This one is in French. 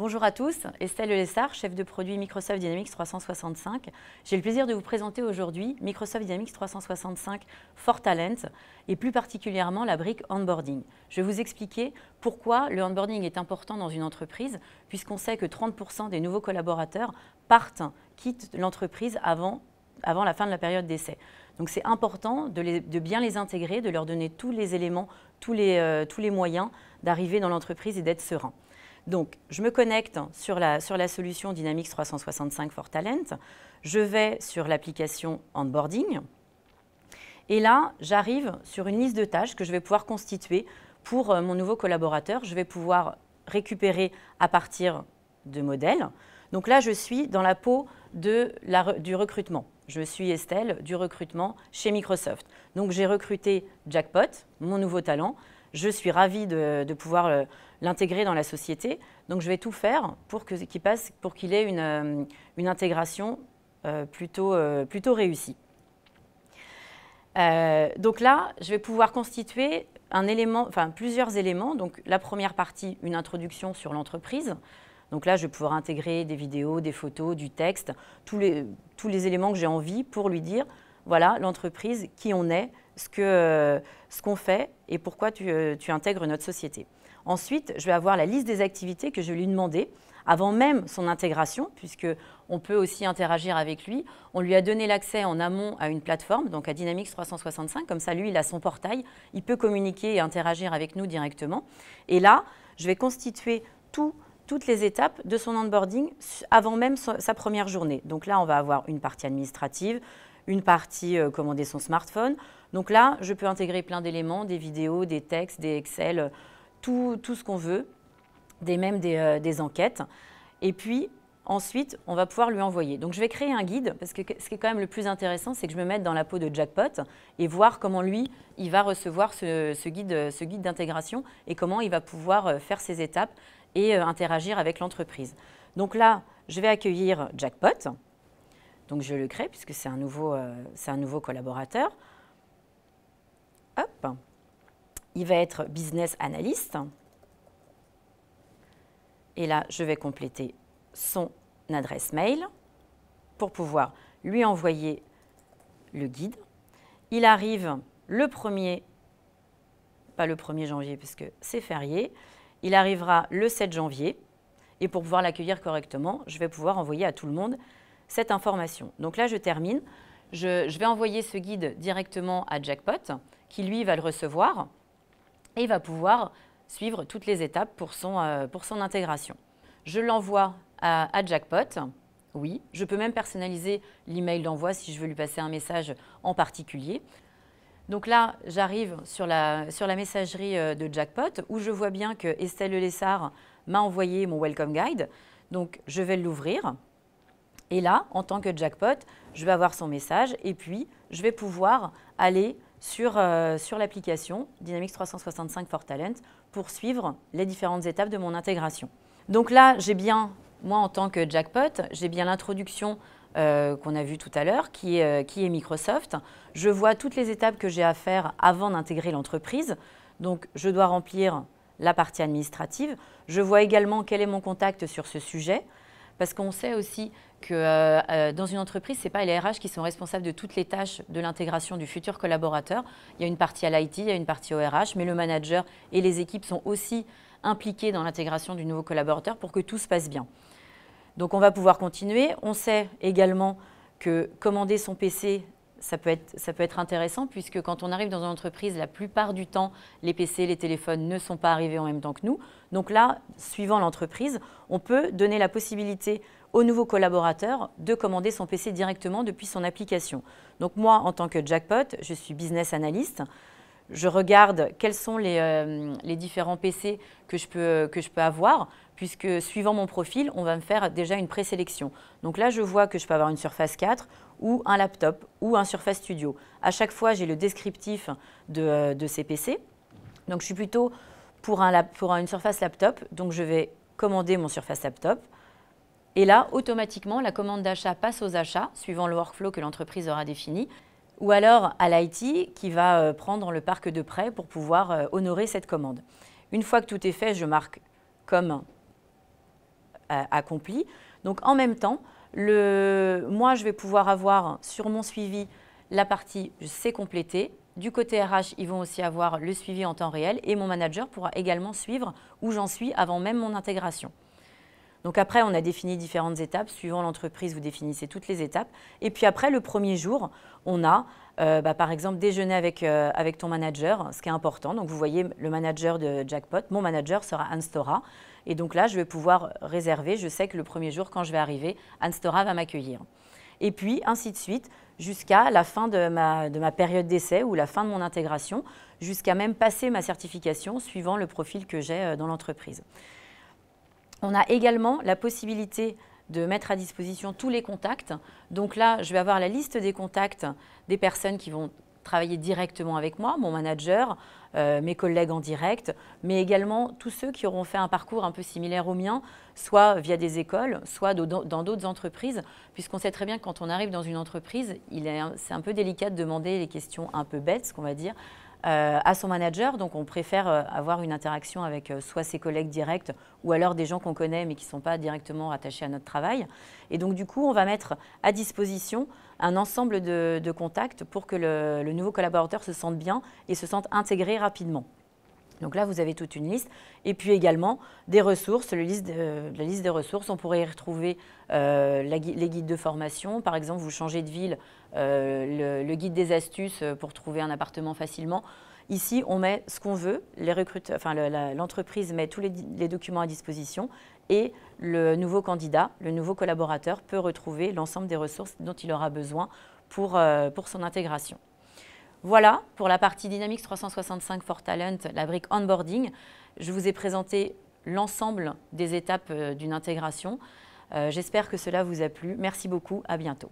Bonjour à tous, Estelle Lessard, chef de produit Microsoft Dynamics 365. J'ai le plaisir de vous présenter aujourd'hui Microsoft Dynamics 365 for Talent et plus particulièrement la brique onboarding. Je vais vous expliquer pourquoi le onboarding est important dans une entreprise puisqu'on sait que 30% des nouveaux collaborateurs partent, quittent l'entreprise avant, la fin de la période d'essai. Donc c'est important de, bien les intégrer, de leur donner tous les éléments, tous les, euh, tous les moyens d'arriver dans l'entreprise et d'être serein. Donc, je me connecte sur la, solution Dynamics 365 for Talent. Je vais sur l'application Onboarding. Et là, j'arrive sur une liste de tâches que je vais pouvoir constituer pour euh, mon nouveau collaborateur. Je vais pouvoir récupérer à partir de modèles. Donc là, je suis dans la peau du recrutement. Je suis Estelle du recrutement chez Microsoft. Donc j'ai recruté Jackpot, mon nouveau talent je suis ravie de, pouvoir euh, l'intégrer dans la société. Donc je vais tout faire pour qu'il passe, ait une, euh, intégration euh, plutôt, réussie. donc là, je vais pouvoir constituer un élément, plusieurs éléments. Donc la première partie, une introduction sur l'entreprise. Donc là, je vais pouvoir intégrer des vidéos, des photos, du texte, tous les éléments que j'ai envie pour lui dire voilà, l'entreprise, qui on est, ce euh, qu'on ce fait et pourquoi euh, tu, intègres notre société. Ensuite, je vais avoir la liste des activités que je vais lui demander avant même son intégration, puisque on peut aussi interagir avec lui. On lui a donné l'accès en amont à une plateforme, donc à Dynamics 365. Comme ça, lui, il a son portail. Il peut communiquer et interagir avec nous directement. Et là, je vais constituer tout toutes les étapes de son onboarding avant même sa première journée. Donc là, on va avoir une partie administrative, une partie euh, commander son smartphone. Donc là, je peux intégrer plein d'éléments, des vidéos, des textes, des Excel, euh, tout, tout ce qu'on veut, des, même euh, des, enquêtes. Et puis, ensuite, on va pouvoir lui envoyer. Donc je vais créer un guide, parce que ce qui est quand même le plus intéressant, c'est que je me mette dans la peau de Jackpot et voir comment lui, il va recevoir ce, ce guide, ce guide d'intégration et comment il va pouvoir faire ses étapes et euh, interagir avec l'entreprise. Donc là, je vais accueillir Jackpot. Donc je le crée puisque euh, c'est un, nouveau, collaborateur. Hop. Il va être business analyst. Et là, je vais compléter son adresse mail pour pouvoir lui envoyer le guide. Il arrive le 1er, pas le 1er janvier puisque c'est férié, il arrivera le 7 janvier. Et pour pouvoir l'accueillir correctement, je vais pouvoir envoyer à tout le monde cette information. Donc là, je termine. Je, vais envoyer ce guide directement à Jackpot, qui lui va le recevoir et va pouvoir suivre toutes les étapes euh, pour son, intégration. Je l'envoie à, à, Jackpot. Oui, je peux même personnaliser l'email d'envoi si je veux lui passer un message en particulier. Donc là, j'arrive sur la, sur la messagerie euh, de Jackpot où je vois bien que Estelle Lessard m'a envoyé mon Welcome Guide. Donc je vais l'ouvrir. Et là, en tant que jackpot, je vais avoir son message et puis je vais pouvoir aller sur, euh, sur l'application Dynamics 365 for Talent pour suivre les différentes étapes de mon intégration. Donc là, j'ai bien, moi en tant que jackpot, j'ai bien l'introduction euh, qu'on a vu tout à l'heure, euh, qui, est Microsoft. Je vois toutes les étapes que j'ai à faire avant d'intégrer l'entreprise. Donc, je dois remplir la partie administrative. Je vois également quel est mon contact sur ce sujet, parce qu'on sait aussi que euh, dans une entreprise, ce n'est pas les RH qui sont responsables de toutes les tâches de l'intégration du futur collaborateur. Il y a une partie à l'IT, il y a une partie au RH, mais le manager et les équipes sont aussi impliqués dans l'intégration du nouveau collaborateur pour que tout se passe bien. Donc on va pouvoir continuer. On sait également que commander son PC, ça peut, être, intéressant puisque quand on arrive dans une entreprise, la plupart du temps, les PC, les téléphones ne sont pas arrivés en même temps que nous. Donc là, suivant l'entreprise, on peut donner la possibilité aux nouveaux collaborateurs de commander son PC directement depuis son application. Donc moi, en tant que jackpot, je suis business analyst je regarde quels sont les, euh, différents PC que je peux, que je peux avoir, puisque suivant mon profil, on va me faire déjà une présélection. Donc là, je vois que je peux avoir une Surface 4 ou un laptop ou un Surface Studio. À chaque fois, j'ai le descriptif de, euh, ces PC. Donc je suis plutôt pour, pour une Surface Laptop, donc je vais commander mon Surface Laptop. Et là, automatiquement, la commande d'achat passe aux achats, suivant le workflow que l'entreprise aura défini ou alors à l'IT qui va euh, prendre le parc de prêt pour pouvoir euh, honorer cette commande. Une fois que tout est fait, je marque comme euh, accompli. Donc en même temps, moi je vais pouvoir avoir sur mon suivi la partie c'est complété. Du côté RH, ils vont aussi avoir le suivi en temps réel et mon manager pourra également suivre où j'en suis avant même mon intégration. Donc après, on a défini différentes étapes. Suivant l'entreprise, vous définissez toutes les étapes. Et puis après, le premier jour, on a, euh, bah, par exemple, déjeuner avec, euh, avec ton manager, ce qui est important. Donc vous voyez, le manager de Jackpot, mon manager sera Anstora. Et donc là, je vais pouvoir réserver. Je sais que le premier jour, quand je vais arriver, Anstora va m'accueillir. Et puis, ainsi de suite, jusqu'à la fin de de ma période d'essai ou la fin de mon intégration, jusqu'à même passer ma certification suivant le profil que j'ai euh, dans l'entreprise. On a également la possibilité de mettre à disposition tous les contacts. Donc là, je vais avoir la liste des contacts des personnes qui vont travailler directement avec moi, mon manager, euh, mes collègues en direct, mais également tous ceux qui auront fait un parcours un peu similaire au mien, soit via des écoles, soit dans d'autres entreprises, puisqu'on sait très bien que quand on arrive dans une entreprise, c'est un peu délicat de demander les questions un peu bêtes, ce qu'on va dire, euh, à son manager. Donc on préfère euh, avoir une interaction avec euh, soit ses collègues directs ou alors des gens qu'on connaît mais qui ne sont pas directement rattachés à notre travail. Et donc du coup, on va mettre à disposition un ensemble de, contacts pour que le nouveau collaborateur se sente bien et se sente intégré rapidement. Donc là, vous avez toute une liste. Et puis également des ressources, la liste des ressources. On pourrait y retrouver euh, les guides de formation. Par exemple, vous changez de ville, euh, le, guide des astuces euh, pour trouver un appartement facilement. Ici, on met ce qu'on veut. l'entreprise met tous les, documents à disposition et le nouveau candidat, le nouveau collaborateur peut retrouver l'ensemble des ressources dont il aura besoin pour son intégration. Voilà pour la partie Dynamics 365 for Talent, la brique onboarding. Je vous ai présenté l'ensemble des étapes euh, d'une intégration. Euh, j'espère que cela vous a plu. Merci beaucoup, à bientôt.